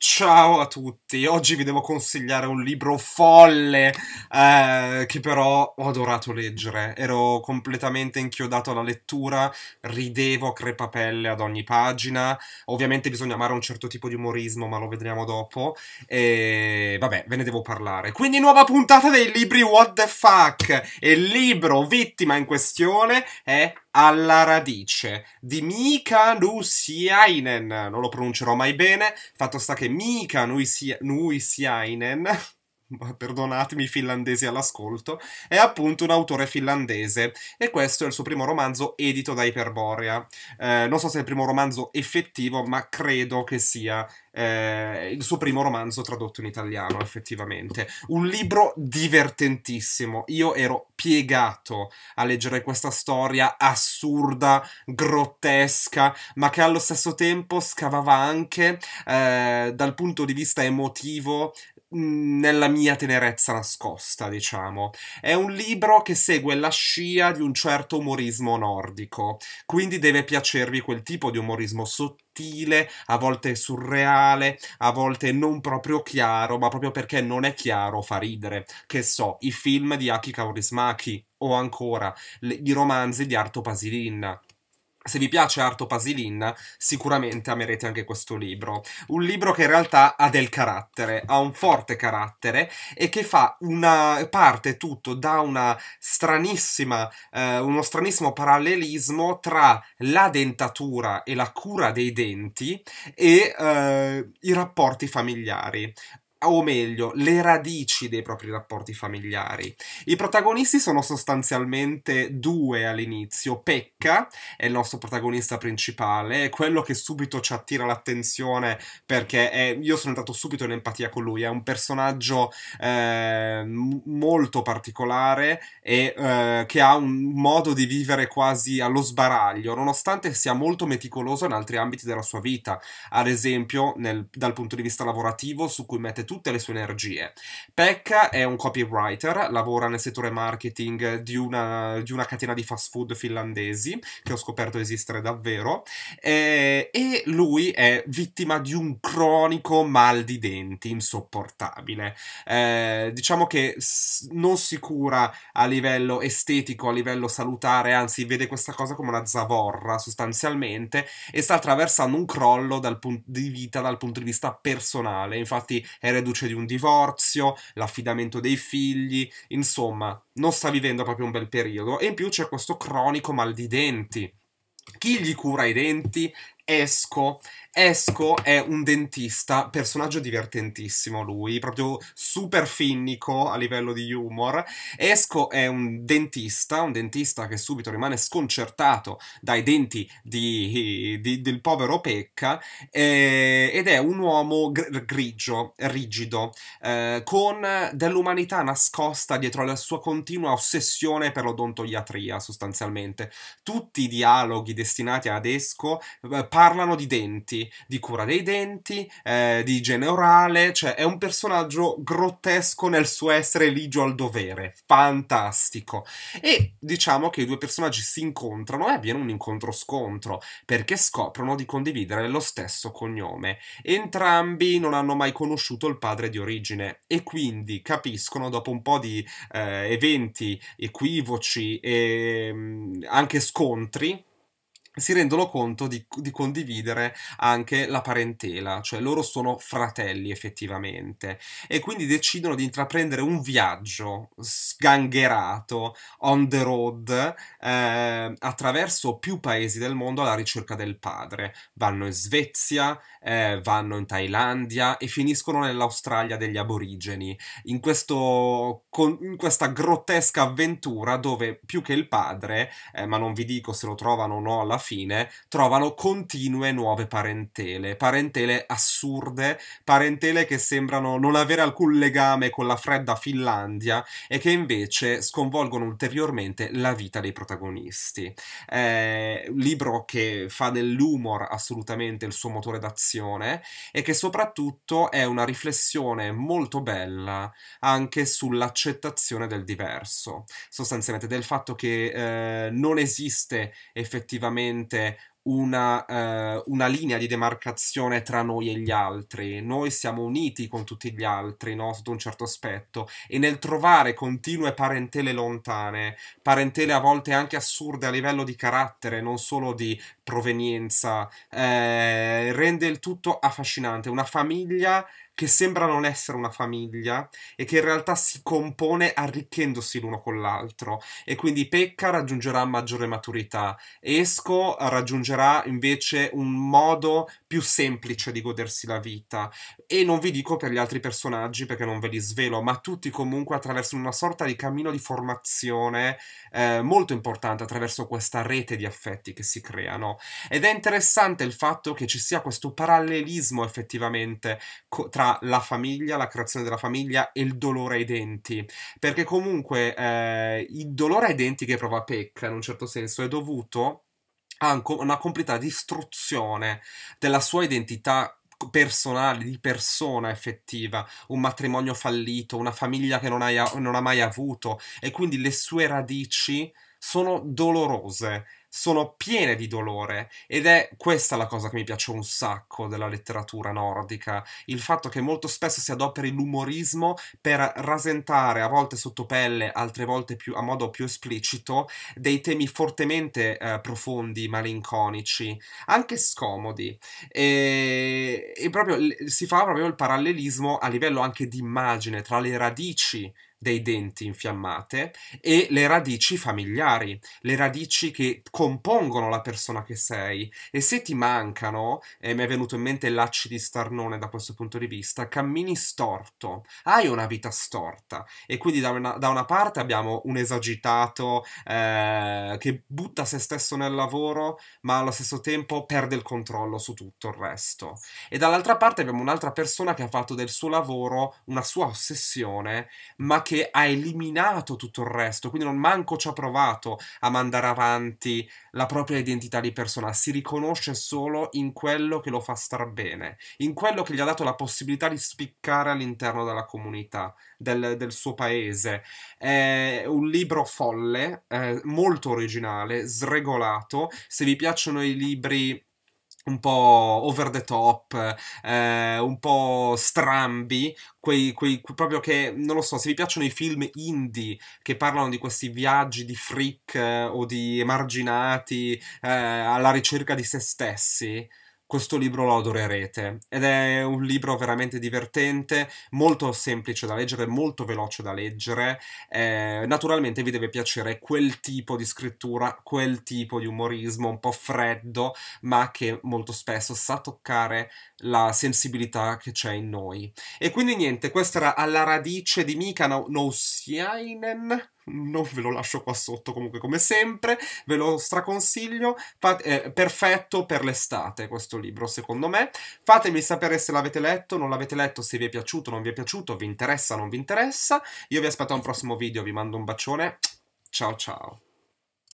Ciao a tutti, oggi vi devo consigliare un libro folle eh, che però ho adorato leggere, ero completamente inchiodato alla lettura, ridevo a crepapelle ad ogni pagina, ovviamente bisogna amare un certo tipo di umorismo ma lo vedremo dopo e vabbè ve ne devo parlare. Quindi nuova puntata dei libri What the Fuck e il libro vittima in questione è alla radice di Mika Nusiainen. Non lo pronuncerò mai bene. Fatto sta che Mika Nusiainen perdonatemi finlandesi all'ascolto, è appunto un autore finlandese e questo è il suo primo romanzo edito da Iperborea. Eh, non so se è il primo romanzo effettivo, ma credo che sia eh, il suo primo romanzo tradotto in italiano, effettivamente. Un libro divertentissimo. Io ero piegato a leggere questa storia assurda, grottesca, ma che allo stesso tempo scavava anche eh, dal punto di vista emotivo Mhmm, nella mia tenerezza nascosta, diciamo. È un libro che segue la scia di un certo umorismo nordico, quindi deve piacervi quel tipo di umorismo sottile, a volte surreale, a volte non proprio chiaro, ma proprio perché non è chiaro fa ridere. Che so, i film di Aki Kaurismaki o ancora le, i romanzi di Arto Pasilin. Se vi piace Arto Pasilin, sicuramente amerete anche questo libro. Un libro che in realtà ha del carattere, ha un forte carattere e che fa una parte tutto da stranissima, eh, uno stranissimo parallelismo tra la dentatura e la cura dei denti e eh, i rapporti familiari o meglio, le radici dei propri rapporti familiari. I protagonisti sono sostanzialmente due all'inizio. Pecca è il nostro protagonista principale, è quello che subito ci attira l'attenzione perché è, io sono entrato subito in empatia con lui, è un personaggio eh, molto particolare e eh, che ha un modo di vivere quasi allo sbaraglio, nonostante sia molto meticoloso in altri ambiti della sua vita, ad esempio nel, dal punto di vista lavorativo su cui mette tutte le sue energie. Peck è un copywriter, lavora nel settore marketing di una, di una catena di fast food finlandesi che ho scoperto esistere davvero eh, e lui è vittima di un cronico mal di denti insopportabile. Eh, diciamo che non si cura a livello estetico, a livello salutare, anzi vede questa cosa come una zavorra sostanzialmente e sta attraversando un crollo dal punto di vita dal punto di vista personale. Infatti era reduce di un divorzio, l'affidamento dei figli, insomma, non sta vivendo proprio un bel periodo e in più c'è questo cronico mal di denti. Chi gli cura i denti? Esco. Esco è un dentista, personaggio divertentissimo lui, proprio super finnico a livello di humor. Esco è un dentista, un dentista che subito rimane sconcertato dai denti di, di, del povero Pecca eh, ed è un uomo gr grigio, rigido, eh, con dell'umanità nascosta dietro alla sua continua ossessione per l'odontoiatria sostanzialmente. Tutti i dialoghi destinati ad Esco eh, parlano di denti, di cura dei denti, eh, di igiene orale, cioè è un personaggio grottesco nel suo essere ligio al dovere, fantastico. E diciamo che i due personaggi si incontrano e avviene un incontro-scontro, perché scoprono di condividere lo stesso cognome. Entrambi non hanno mai conosciuto il padre di origine e quindi capiscono dopo un po' di eh, eventi equivoci e ehm, anche scontri si rendono conto di, di, condividere anche la parentela, cioè loro sono fratelli effettivamente e quindi decidono di intraprendere un viaggio sgangherato, on the road, eh, attraverso più paesi del mondo alla ricerca del padre. Vanno in Svezia, eh, vanno in Thailandia e finiscono nell'Australia degli aborigeni, in, questo, con, in questa grottesca avventura dove più che il padre, eh, ma non vi dico se lo trovano o no alla fine, fine trovano continue nuove parentele, parentele assurde, parentele che sembrano non avere alcun legame con la fredda Finlandia e che invece sconvolgono ulteriormente la vita dei protagonisti. un libro che fa dell'humor assolutamente il suo motore d'azione e che soprattutto è una riflessione molto bella anche sull'accettazione del diverso, sostanzialmente del fatto che eh, non esiste effettivamente probabilmente una, eh, una, linea di demarcazione tra noi e gli altri. Noi siamo uniti con tutti gli altri, no? Sotto un certo aspetto. E nel trovare continue parentele lontane, parentele a volte anche assurde a livello di carattere, non solo di provenienza, eh, rende il tutto affascinante. Una famiglia che sembra non essere una famiglia e che in realtà si compone arricchendosi l'uno con l'altro e quindi Pecca raggiungerà maggiore maturità, Esco raggiungerà invece un modo più semplice di godersi la vita e non vi dico per gli altri personaggi perché non ve li svelo, ma tutti comunque attraverso una sorta di cammino di formazione eh, molto importante attraverso questa rete di affetti che si creano ed è interessante il fatto che ci sia questo parallelismo effettivamente co- tra la famiglia, la creazione della famiglia e il dolore ai denti, perché comunque eh, il dolore ai denti che prova Pecca in un certo senso è dovuto a una completa distruzione della sua identità personale, di persona effettiva, un matrimonio fallito, una famiglia che non, hai, non ha mai avuto e quindi le sue radici sono dolorose sono piene di dolore ed è questa la cosa che mi piace un sacco della letteratura nordica, il fatto che molto spesso si adoperi l'umorismo per rasentare a volte sotto pelle, altre volte più, a modo più esplicito, dei temi fortemente eh, profondi, malinconici, anche scomodi e, e proprio si fa proprio il parallelismo a livello anche di immagine tra le radici dei denti infiammate e le radici familiari, le radici che compongono la persona che sei e se ti mancano, e eh, mi è venuto in mente lacci di starnone da questo punto di vista, cammini storto, hai una vita storta e quindi da una, da una parte abbiamo un esagitato eh, che butta se stesso nel lavoro ma allo stesso tempo perde il controllo su tutto il resto e dall'altra parte abbiamo un'altra persona che ha fatto del suo lavoro una sua ossessione ma che ha eliminato tutto il resto, quindi non manco ci ha provato a mandare avanti la propria identità di persona, si riconosce solo in quello che lo fa star bene, in quello che gli ha dato la possibilità di spiccare all'interno della comunità, del, del suo paese. È un libro folle, eh, molto originale, sregolato, se vi piacciono i libri un po' over the top, eh, un po' strambi, quei, quei, quei, proprio che, non lo so, se vi piacciono i film indie che parlano di questi viaggi di freak eh, o di emarginati eh, alla ricerca di se stessi, questo libro lo adorerete ed è un libro veramente divertente, molto semplice da leggere, molto veloce da leggere. Eh, naturalmente vi deve piacere quel tipo di scrittura, quel tipo di umorismo un po' freddo, ma che molto spesso sa toccare la sensibilità che c'è in noi. E quindi niente, questa era alla radice di Mika Nousiainen, non ve lo lascio qua sotto comunque come sempre, ve lo straconsiglio, Fate, eh, perfetto per l'estate questo libro secondo me, fatemi sapere se l'avete letto, non l'avete letto, se vi è piaciuto, non vi è piaciuto, vi interessa, non vi interessa, io vi aspetto a un prossimo video, vi mando un bacione, ciao ciao!